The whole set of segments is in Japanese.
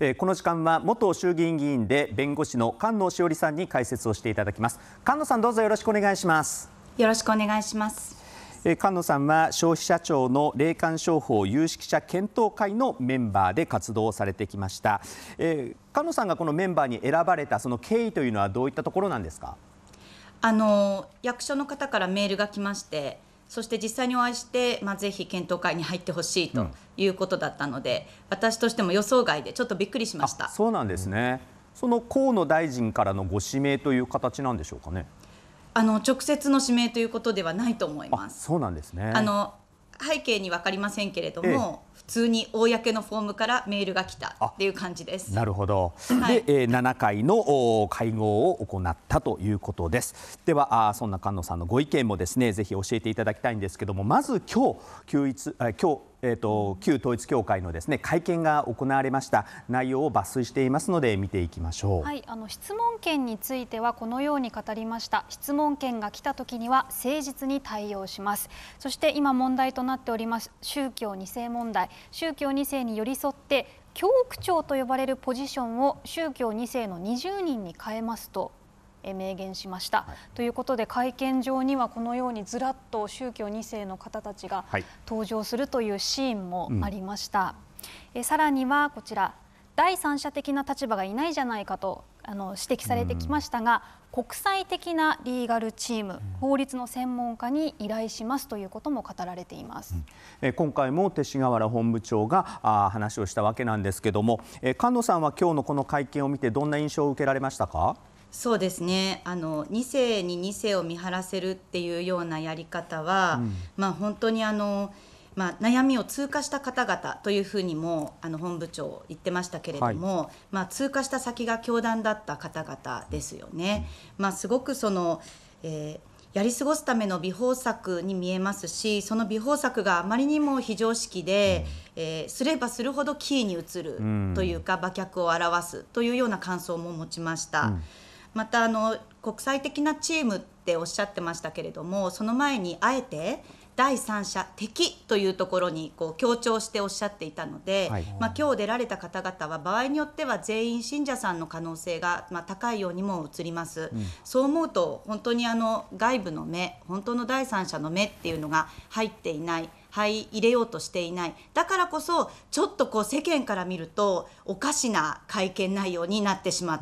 えこの時間は元衆議院議員で弁護士の菅野志織さんに解説をしていただきます菅野さんどうぞよろしくお願いしますよろしくお願いしますえ菅野さんは消費者庁の霊感商法有識者検討会のメンバーで活動されてきました、え菅野さんがこのメンバーに選ばれたその経緯というのはどういったところなんですかあの役所の方からメールが来ましてそして実際にお会いして、まあ、ぜひ検討会に入ってほしいということだったので、うん、私としても予想外でちょっとびっくりしましたそうなんですね、その河野大臣からのご指名という形なんでしょうかね。あの直接の指名ということではないと思います。そうなんですねあの背景に分かりませんけれども、ええ普通に公のフォームからメールが来たっていう感じですなるほど、はい、で、えー、7回の会合を行ったということですではあそんな菅野さんのご意見もですねぜひ教えていただきたいんですけどもまず今日旧一今日えーと、旧統一教会のです、ね、会見が行われました内容を抜粋していますので見ていきましょう、はい、あの質問権についてはこのように語りました質問権が来た時には誠実に対応しますそして今問題となっております宗教二世問題宗教2世に寄り添って教区長と呼ばれるポジションを宗教2世の20人に変えますと明言しました、はい、ということで会見場にはこのようにずらっと宗教2世の方たちが登場するというシーンもありました、はいうん、えさらにはこちら第三者的な立場がいないじゃないかとあの指摘されてきましたが、国際的なリーガルチーム、法律の専門家に依頼しますということも語られています、え今回も勅使河原本部長があ話をしたわけなんですけども、え菅野さんは今日のこの会見を見て、どんな印象を受けられましたか。そうですねあの2世に2世を見張らせるっていうようなやり方は、うん、まあ、本当にあの。まあ、悩みを通過した方々というふうにもあの本部長言ってましたけれども、はい、まあ、通過した先が教団だった方々ですよね。まあ、すごくその、えーやり過ごすための美法策に見えますしその美法策があまりにも非常識で、うん、えー、すればするほどキーに移るというか、うん、馬脚を表すというような感想も持ちました。うん、またあの国際的なチームっておっしゃってましたけれどもその前にあえて第三者敵というところにこう強調しておっしゃっていたので、はい、まあ、今日出られた方々は場合によっては全員信者さんの可能性がまあ高いようにも映ります、うん、そう思うと本当にあの外部の目本当の第三者の目っていうのが入っていない入れようとしていないだからこそちょっとこう世間から見るとおかしな会見内容になってしま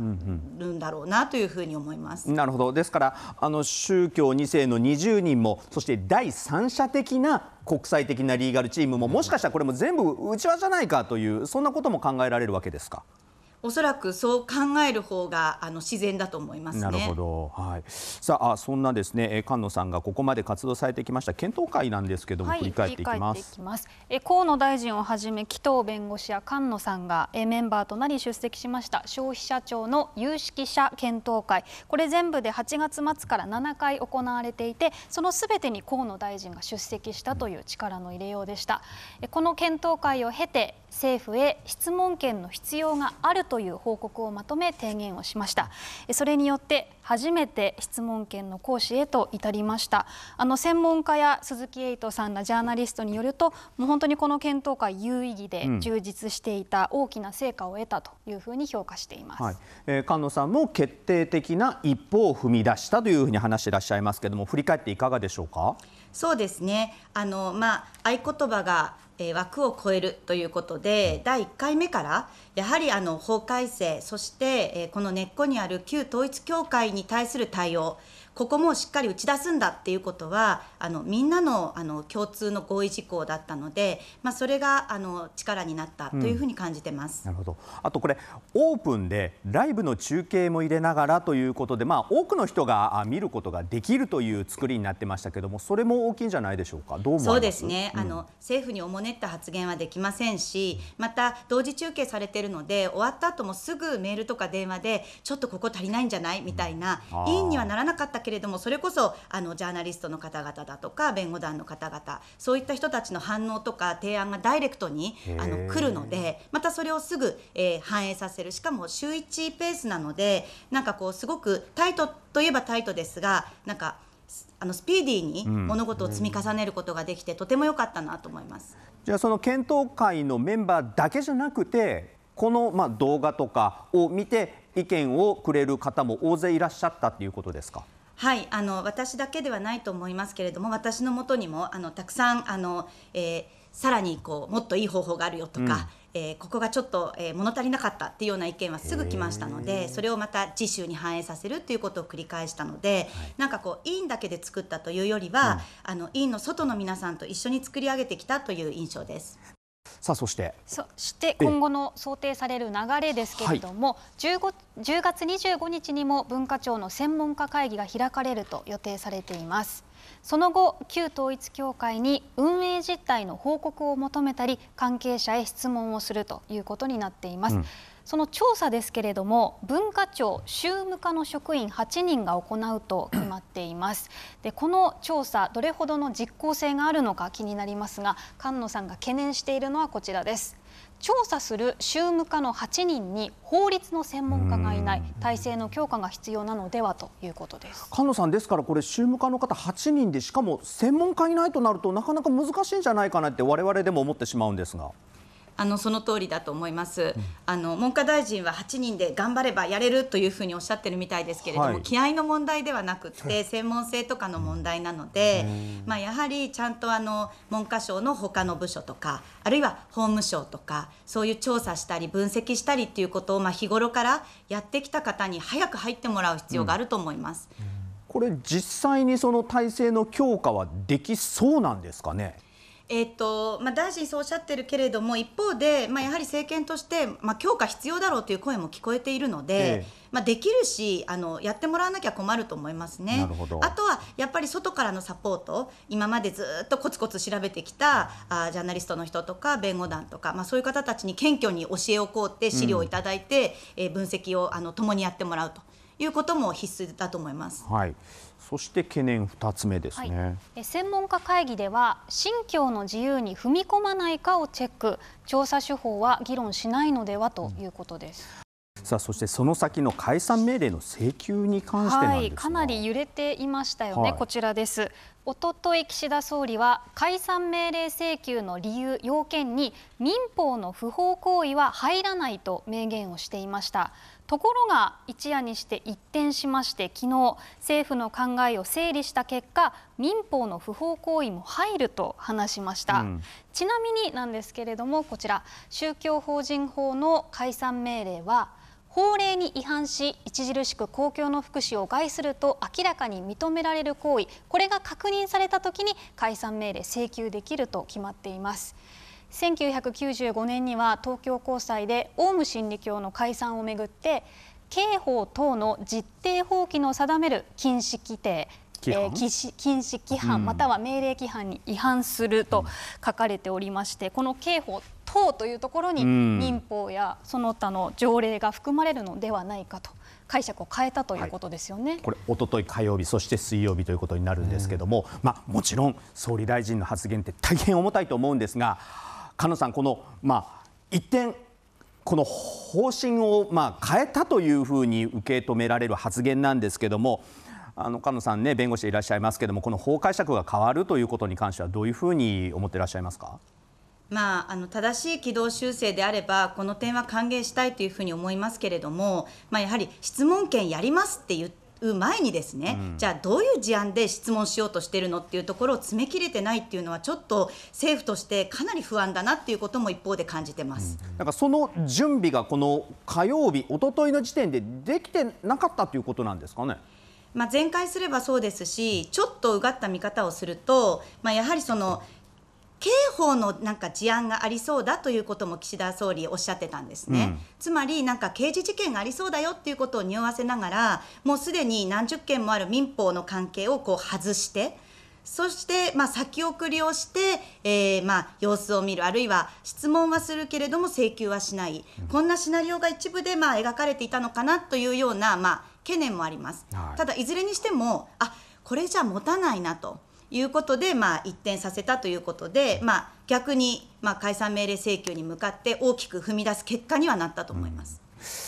るんだろうなというふうに思います。うんうん、なるほどですからあの宗教2世の20人もそして第三者的な国際的なリーガルチームももしかしたらこれも全部うちわじゃないかというそんなことも考えられるわけですか。おそらくそう考える方があの自然だと思います、ね、なるほど、はい、さああそんなですねえ菅野さんがここまで活動されてきました検討会なんですけども、はい、振り返っていきますえ河野大臣をはじめ紀藤弁護士や菅野さんがえメンバーとなり出席しました消費者庁の有識者検討会これ全部で8月末から7回行われていてそのすべてに河野大臣が出席したという力の入れようでした、えこの検討会を経て政府へ質問権の必要があるという報告をまとめ提言をしましたそれによって初めて質問権の行使へと至りましたあの専門家や鈴木エイトさんらジャーナリストによるともう本当にこの検討会有意義で充実していた大きな成果を得たというふうに評価しています、はい、えー、菅野さんも決定的な一歩を踏み出したというふうに話していらっしゃいますけれども振り返っていかがでしょうかそうですねあの、まあ、合言葉がえー、枠を超えるということで第1回目からやはりあの法改正そして、えー、この根っこにある旧統一教会に対する対応ここもしっかり打ち出すんだっていうことはあのみんなのあの共通の合意事項だったので、まあ、それがあの力になったというふうに感じてます、うん、なるほどあとこれオープンでライブの中継も入れながらということで、まあ、多くの人が見ることができるという作りになってましたけどもそれも大きいんじゃないでしょうかどうそうですね、うん、あの政府におもねった発言はできませんしまた同時中継されてるので終わった後もすぐメールとか電話でちょっとここ足りないんじゃないみたいな委員にはならなかったけれどもそれこそあのジャーナリストの方々だとか弁護団の方々そういった人たちの反応とか提案がダイレクトにあの来るのでまたそれをすぐ、えー、反映させるしかも週1ペースなのでなんかこうすごくタイトといえばタイトですがなんかあのスピーディーに物事を積み重ねることができて、うん、とても良かったなと思いますじゃあその検討会のメンバーだけじゃなくてこのまあ動画とかを見て意見をくれる方も大勢いらっしゃったということですか。はいあの私だけではないと思いますけれども私のもとにもあのたくさんあの、えー、さらにこうもっといい方法があるよとか、うん、えー、ここがちょっと、えー、物足りなかったっていうような意見はすぐ来ましたのでそれをまた次週に反映させるっていうことを繰り返したので、はい、なんかこう委員だけで作ったというよりは、うん、あの委員の外の皆さんと一緒に作り上げてきたという印象です。さそして今後の想定される流れですけれども10月25日にも文化庁の専門家会議が開かれると予定されています。その後、旧統一教会に運営実態の報告を求めたり関係者へ質問をするということになっています。うんその調査ですけれども文化庁宗務課の職員8人が行うと決まっていますでこの調査どれほどの実効性があるのか気になりますが菅野さんが懸念しているのはこちらです調査する宗務課の8人に法律の専門家がいない体制の強化が必要なのではということです菅野さんですからこれ宗務課の方8人でしかも専門家いないとなるとなかなか難しいんじゃないかなって我々でも思ってしまうんですがあのその通りだと思います、うん、あの文科大臣は8人で頑張ればやれるというふうにおっしゃってるみたいですけれども、はい、気合の問題ではなくて専門性とかの問題なので、まあ、やはりちゃんとあの文科省の他の部署とかあるいは法務省とかそういう調査したり分析したりということを、まあ、日頃からやってきた方に早く入ってもらう必要があると思います。うんこれ実際にその体制の強化はできそうなんですかね。えーとまあ、大臣そうおっしゃってるけれども一方で、まあ、やはり政権として、まあ、強化必要だろうという声も聞こえているので、えまあ、できるしあのやってもらわなきゃ困ると思いますねあとはやっぱり外からのサポート今までずっとコツコツ調べてきたあジャーナリストの人とか弁護団とか、まあ、そういう方たちに謙虚に教えを請うって資料をいただいて、うん、えー、分析をあの共にやってもらうということも必須だと思います、はい、そして懸念二つ目ですね、はい、専門家会議では信教の自由に踏み込まないかをチェック調査手法は議論しないのではということです。うんさあそしてその先の解散命令の請求に関して、はい、かなり揺れていましたよね、はい、こちらですおととい岸田総理は解散命令請求の理由要件に民法の不法行為は入らないと明言をしていましたところが一夜にして一転しまして昨日政府の考えを整理した結果民法の不法行為も入ると話しました、うん、ちなみになんですけれどもこちら宗教法人法の解散命令は法令に違反し著しく公共の福祉を害すると明らかに認められる行為これが確認されたときに解散命令請求できると決まっています。1995年には東京高裁でオウム真理教の解散をめぐって刑法等の実定法規の定める禁止規定えー、禁止規範または命令規範に違反すると書かれておりましてこの刑法等というところに民法やその他の条例が含まれるのではないかと。解釈を変えたということですよね、はい、これ、おととい火曜日、そして水曜日ということになるんですけども、まあ、もちろん総理大臣の発言って大変重たいと思うんですが、菅野さん、この、まあ、一転、この方針を、まあ、変えたというふうに受け止められる発言なんですけども、あの菅野さんね、弁護士でいらっしゃいますけども、この法解釈が変わるということに関しては、どういうふうに思っていらっしゃいますか。まあ、あの正しい軌道修正であれば、この点は歓迎したいというふうに思いますけれども、まあ、やはり質問権やりますって言って、う前にですね、うん、じゃあどういう事案で質問しようとしているのっていうところを詰め切れてないっていうのはちょっと政府としてかなり不安だなっていうことも一方で感じてます、うん、なんかその準備がこの火曜日一昨日の時点でできてなかったということなんですかね。まあ、全開すればそうですしちょっとうがった見方をすると、まあ、やはりその、うん刑法のなんか事案がありそうだということも岸田総理おっしゃってたんですね、うん、つまりなんか刑事事件がありそうだよっていうことを匂わせながらもうすでに何十件もある民法の関係をこう外して。そして、まあ、先送りをして、えーまあ、様子を見るあるいは質問はするけれども請求はしない、こんなシナリオが一部で、まあ、描かれていたのかなというような、まあ、懸念もあります。はい、ただいずれにしてもあこれじゃ持たないなということで、まあ、一転させたということで、まあ、逆に、まあ、解散命令請求に向かって大きく踏み出す結果にはなったと思います。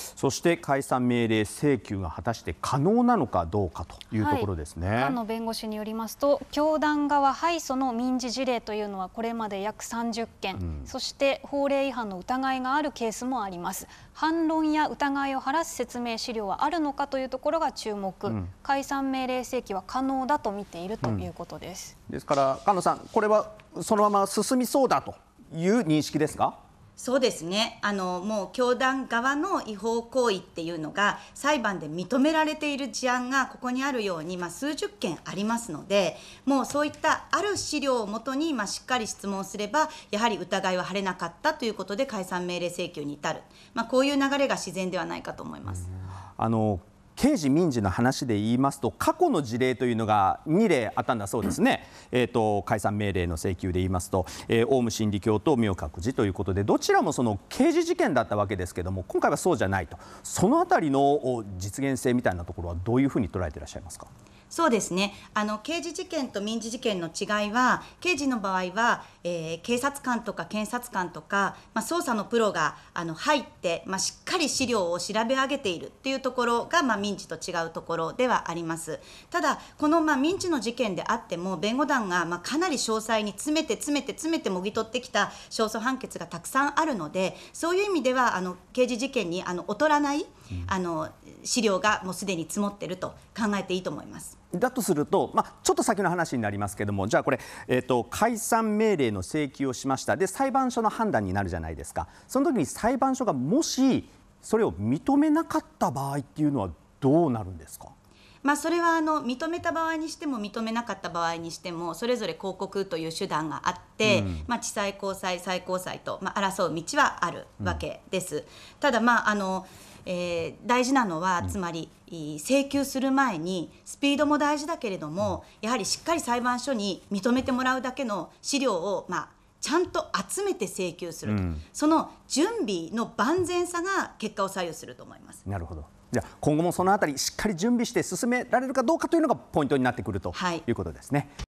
うんそして解散命令請求が果たして可能なのかどうかというところですね、はい、菅野弁護士によりますと、教団側敗訴の民事事例というのは、これまで約30件、うん、そして法令違反の疑いがあるケースもあります。反論や疑いを晴らす説明資料はあるのかというところが注目、うん、解散命令請求は可能だと見ているということです。うん、ですから、菅野さん、これはそのまま進みそうだという認識ですか。そうですねあのもう教団側の違法行為っていうのが裁判で認められている事案がここにあるように、まあ、数十件ありますのでもうそういったある資料をもとに、まあ、しっかり質問すればやはり疑いは晴れなかったということで解散命令請求に至る、まあ、こういう流れが自然ではないかと思います。あの刑事、民事の話で言いますと、過去の事例というのが2例あったんだそうですね、えーと、解散命令の請求で言いますと、えー、オウム真理教と明覚寺ということで、どちらもその刑事事件だったわけですけども、今回はそうじゃないと、その辺りの実現性みたいなところは、どういうふうに捉えていらっしゃいますか。そうですねあの刑事事件と民事事件の違いは刑事の場合は、えー、警察官とか検察官とか、まあ、捜査のプロがあの入って、まあ、しっかり資料を調べ上げているっていうところが、まあ、民事と違うところではありますただこの、まあ、民事の事件であっても弁護団が、まあ、かなり詳細に詰めて詰めて詰めてもぎ取ってきた勝訴判決がたくさんあるのでそういう意味ではあの刑事事件にあの劣らないあの資料がもうすでに積もっていると考えていいと思います。だとすると、まあ、ちょっと先の話になりますけどもじゃあこれ、えーと、解散命令の請求をしましたで裁判所の判断になるじゃないですかその時に裁判所がもしそれを認めなかった場合っていうのはどうなるんですかまあ、それはあの認めた場合にしても認めなかった場合にしてもそれぞれ広告という手段があって、まあ、地裁高裁最高裁と、まあ、争う道はあるわけです。ただまああのえー、大事なのはつまり、請求する前にスピードも大事だけれどもやはりしっかり裁判所に認めてもらうだけの資料を、まあ、ちゃんと集めて請求すると、うん、その準備の万全さが結果を左右すると思います。なるほどじゃ今後もそのあたりしっかり準備して進められるかどうかというのがポイントになってくるということですね。はい